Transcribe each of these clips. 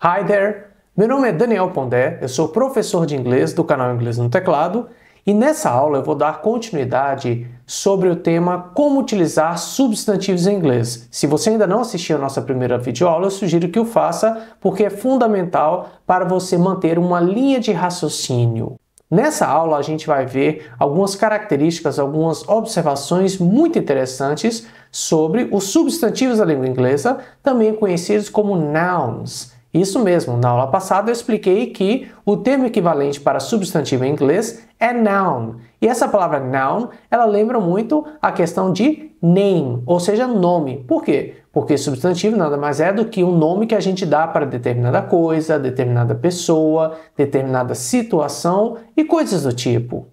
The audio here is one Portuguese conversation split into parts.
Hi there! Meu nome é Daniel Pondé, eu sou professor de inglês do canal Inglês no Teclado e nessa aula eu vou dar continuidade sobre o tema Como utilizar substantivos em inglês. Se você ainda não assistiu a nossa primeira videoaula, eu sugiro que o faça porque é fundamental para você manter uma linha de raciocínio. Nessa aula a gente vai ver algumas características, algumas observações muito interessantes sobre os substantivos da língua inglesa, também conhecidos como nouns. Isso mesmo, na aula passada eu expliquei que o termo equivalente para substantivo em inglês é noun. E essa palavra noun, ela lembra muito a questão de name, ou seja, nome. Por quê? Porque substantivo nada mais é do que um nome que a gente dá para determinada coisa, determinada pessoa, determinada situação e coisas do tipo.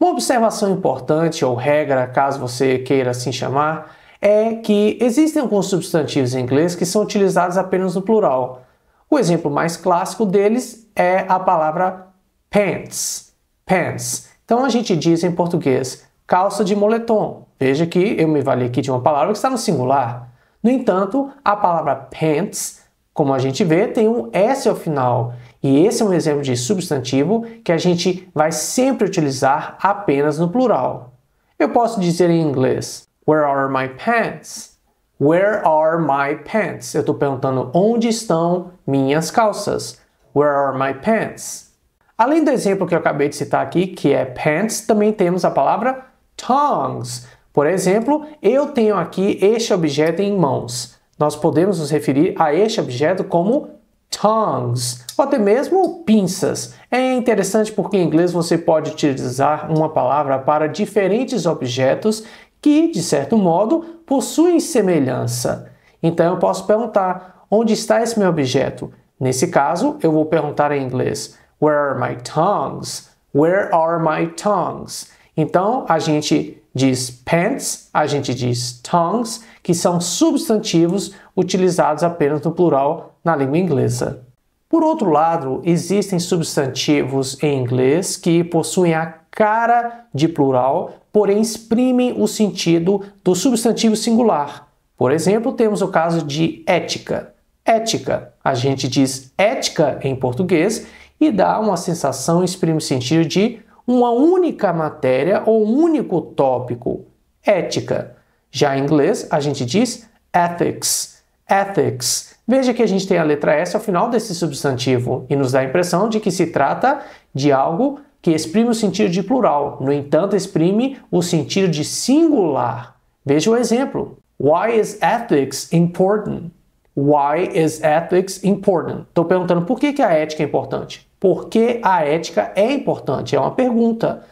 Uma observação importante ou regra, caso você queira assim chamar, é que existem alguns substantivos em inglês que são utilizados apenas no plural. O exemplo mais clássico deles é a palavra pants. Pants. Então a gente diz em português calça de moletom. Veja que eu me vali aqui de uma palavra que está no singular. No entanto, a palavra pants, como a gente vê, tem um S ao final. E esse é um exemplo de substantivo que a gente vai sempre utilizar apenas no plural. Eu posso dizer em inglês: Where are my pants? Where are my pants? Eu estou perguntando onde estão minhas calças. Where are my pants? Além do exemplo que eu acabei de citar aqui, que é pants, também temos a palavra tongs. Por exemplo, eu tenho aqui este objeto em mãos. Nós podemos nos referir a este objeto como tongs, ou até mesmo pinças. É interessante porque em inglês você pode utilizar uma palavra para diferentes objetos que, de certo modo, possuem semelhança. Então eu posso perguntar: Onde está esse meu objeto? Nesse caso, eu vou perguntar em inglês: Where are my tongues? Where are my tongues? Então, a gente diz pants, a gente diz tongues, que são substantivos utilizados apenas no plural na língua inglesa. Por outro lado, existem substantivos em inglês que possuem a cara de plural, porém exprimem o sentido do substantivo singular. Por exemplo, temos o caso de ética ética. A gente diz ética em português e dá uma sensação, exprime o sentido de uma única matéria ou um único tópico, ética. Já em inglês, a gente diz ethics, ethics. Veja que a gente tem a letra S ao final desse substantivo e nos dá a impressão de que se trata de algo que exprime o sentido de plural, no entanto, exprime o sentido de singular. Veja o exemplo. Why is ethics important? Why is ethics important? Estou perguntando por que, que a ética é importante. Por que a ética é importante? É uma pergunta.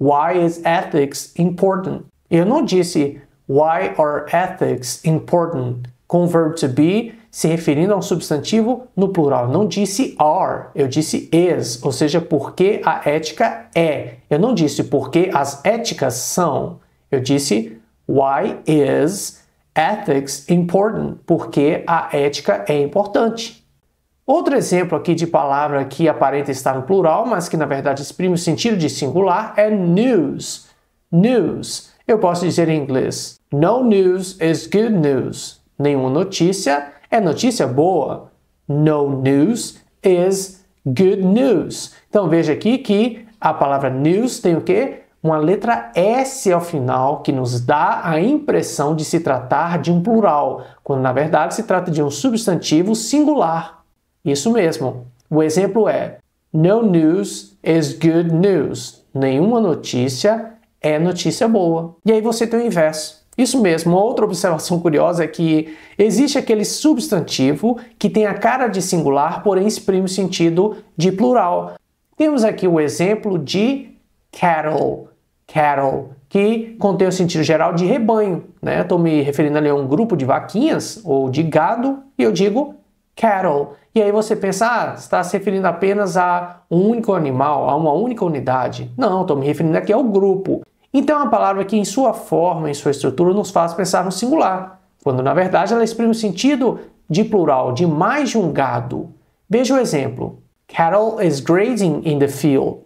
Why is ethics important? Eu não disse why are ethics important com o verbo to be se referindo a um substantivo no plural. Eu não disse are, eu disse is, ou seja, porque a ética é. Eu não disse porque as éticas são. Eu disse why is ethics important, porque a ética é importante. Outro exemplo aqui de palavra que aparenta estar no plural, mas que na verdade exprime o sentido de singular é news. News. Eu posso dizer em inglês: No news is good news. Nenhuma notícia é notícia boa. No news is good news. Então veja aqui que a palavra news tem o quê? uma letra S ao final que nos dá a impressão de se tratar de um plural, quando na verdade se trata de um substantivo singular. Isso mesmo. O exemplo é: No news is good news. Nenhuma notícia é notícia boa. E aí você tem o inverso. Isso mesmo, outra observação curiosa é que existe aquele substantivo que tem a cara de singular, porém exprime o sentido de plural. Temos aqui o exemplo de cattle, cattle, que contém o sentido geral de rebanho. Né? Estou me referindo ali a um grupo de vaquinhas ou de gado, e eu digo cattle. E aí você pensa, ah, está se referindo apenas a um único animal, a uma única unidade. Não, estou me referindo aqui ao grupo. Então é uma palavra que, em sua forma, em sua estrutura, nos faz pensar no singular, quando na verdade ela exprime o sentido de plural, de mais de um gado. Veja o exemplo: Cattle is grazing in the field.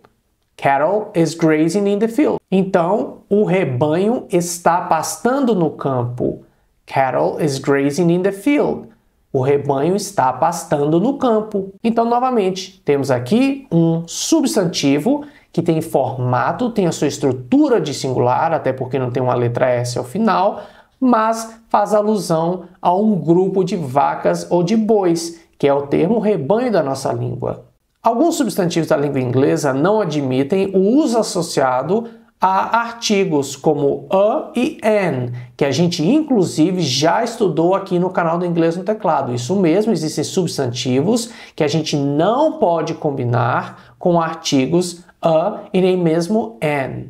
Cattle is grazing in the field. Então, o rebanho está pastando no campo. Cattle is grazing in the field. O rebanho está pastando no campo. Então, novamente, temos aqui um substantivo que tem formato, tem a sua estrutura de singular, até porque não tem uma letra S ao final, mas faz alusão a um grupo de vacas ou de bois, que é o termo rebanho da nossa língua. Alguns substantivos da língua inglesa não admitem o uso associado a artigos como a e an, que a gente inclusive já estudou aqui no canal do Inglês no Teclado. Isso mesmo, existem substantivos que a gente não pode combinar com artigos a e nem mesmo an.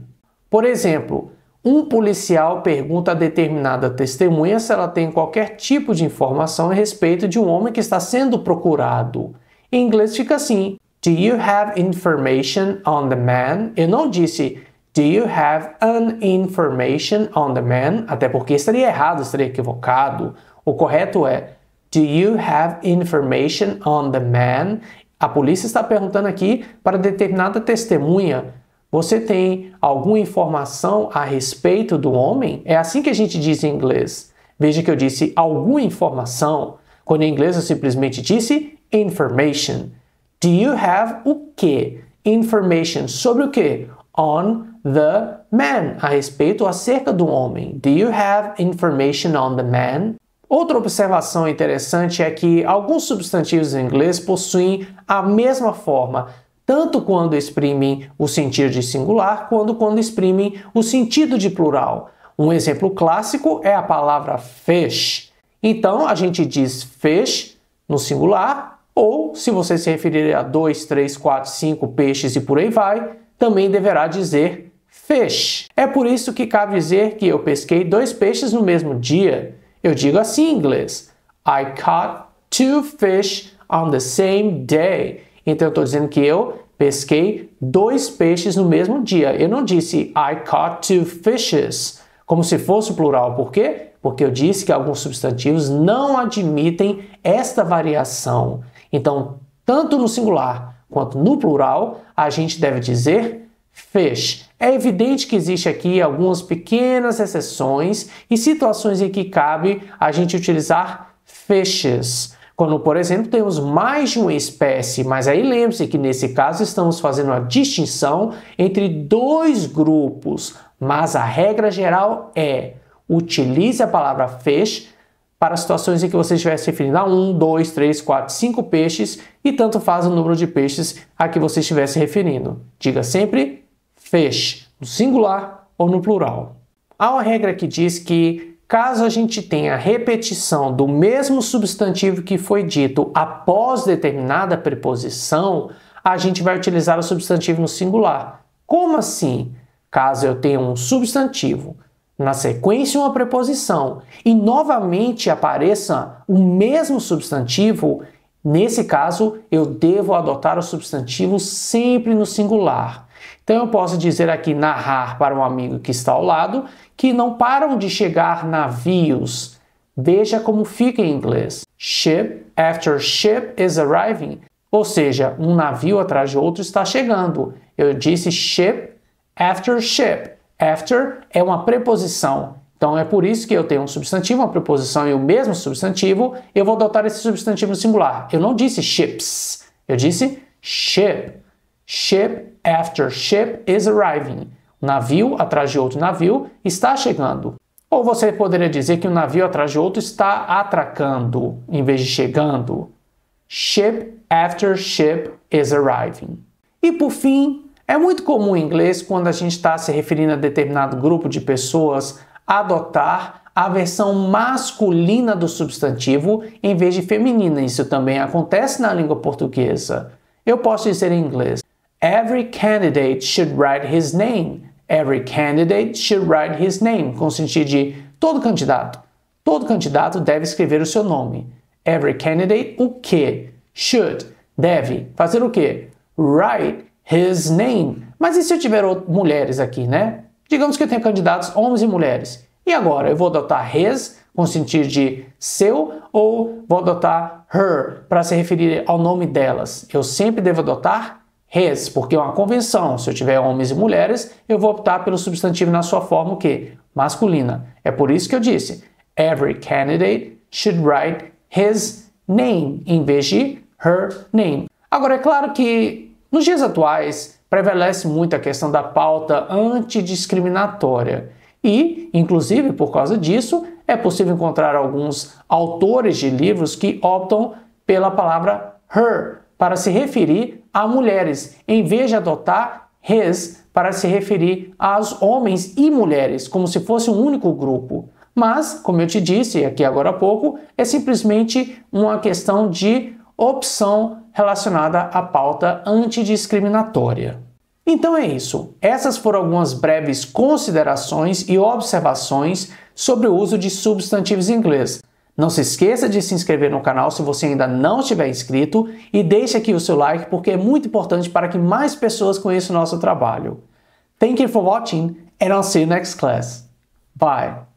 Por exemplo, um policial pergunta a determinada testemunha se ela tem qualquer tipo de informação a respeito de um homem que está sendo procurado. Em inglês fica assim: do you have information on the man? Eu não disse Do you have an information on the man? Até porque estaria errado, estaria equivocado. O correto é Do you have information on the man? A polícia está perguntando aqui para determinada testemunha: Você tem alguma informação a respeito do homem? É assim que a gente diz em inglês. Veja que eu disse alguma informação, quando em inglês eu simplesmente disse information. Do you have o que? Information sobre o que? On the man, a respeito acerca do homem. Do you have information on the man? Outra observação interessante é que alguns substantivos em inglês possuem a mesma forma, tanto quando exprimem o sentido de singular, quanto quando exprimem o sentido de plural. Um exemplo clássico é a palavra fish. Então a gente diz fish no singular ou, se você se referir a 2, 3, 4, 5 peixes e por aí vai, também deverá dizer fish. É por isso que cabe dizer que eu pesquei dois peixes no mesmo dia. Eu digo assim em inglês: I caught two fish on the same day. Então eu estou dizendo que eu pesquei dois peixes no mesmo dia. Eu não disse I caught two fishes como se fosse plural. Por quê? Porque eu disse que alguns substantivos não admitem esta variação. Então, tanto no singular quanto no plural, a gente deve dizer fish. É evidente que existe aqui algumas pequenas exceções e situações em que cabe a gente utilizar feixes. Quando, por exemplo, temos mais de uma espécie, mas aí lembre-se que nesse caso estamos fazendo a distinção entre dois grupos, mas a regra geral é utilize a palavra fish para situações em que você estivesse referindo a um, dois, três, quatro, cinco peixes e tanto faz o número de peixes a que você estivesse referindo. Diga sempre fish, no singular ou no plural. Há uma regra que diz que caso a gente tenha repetição do mesmo substantivo que foi dito após determinada preposição, a gente vai utilizar o substantivo no singular. Como assim? Caso eu tenha um substantivo na sequência uma preposição e novamente apareça o mesmo substantivo, nesse caso eu devo adotar o substantivo sempre no singular. Então eu posso dizer aqui narrar para um amigo que está ao lado que não param de chegar navios. Veja como fica em inglês. Ship after ship is arriving. Ou seja, um navio atrás de outro está chegando. Eu disse ship after ship. After é uma preposição. Então é por isso que eu tenho um substantivo, uma preposição e o mesmo substantivo, eu vou adotar esse substantivo no singular. Eu não disse ships, eu disse ship. Ship after ship is arriving. Um navio atrás de outro navio está chegando. Ou você poderia dizer que um navio atrás de outro está atracando, em vez de chegando. Ship after ship is arriving. E por fim, é muito comum em inglês, quando a gente está se referindo a determinado grupo de pessoas, adotar a versão masculina do substantivo em vez de feminina. Isso também acontece na língua portuguesa. Eu posso dizer em inglês: Every candidate should write his name. Every candidate should write his name, com o sentido de todo candidato. Todo candidato deve escrever o seu nome. Every candidate, o que? Should, deve. Fazer o que? Write his name. Mas e se eu tiver mulheres aqui, né? Digamos que eu tenho candidatos homens e mulheres. E agora, eu vou adotar his com sentido de seu ou vou adotar her para se referir ao nome delas? Eu sempre devo adotar his, porque é uma convenção. Se eu tiver homens e mulheres, eu vou optar pelo substantivo na sua forma o quê? Masculina. É por isso que eu disse: every candidate should write his name em vez de her name. Agora é claro que nos dias atuais, prevalece muito a questão da pauta antidiscriminatória. E, inclusive por causa disso, é possível encontrar alguns autores de livros que optam pela palavra her para se referir a mulheres, em vez de adotar his para se referir aos homens e mulheres, como se fosse um único grupo. Mas, como eu te disse aqui agora há pouco, é simplesmente uma questão de opção relacionada à pauta antidiscriminatória. Então é isso. Essas foram algumas breves considerações e observações sobre o uso de substantivos em inglês. Não se esqueça de se inscrever no canal se você ainda não estiver inscrito e deixe aqui o seu like porque é muito importante para que mais pessoas conheçam o nosso trabalho. Thank you for watching and I'll see you next class. Bye!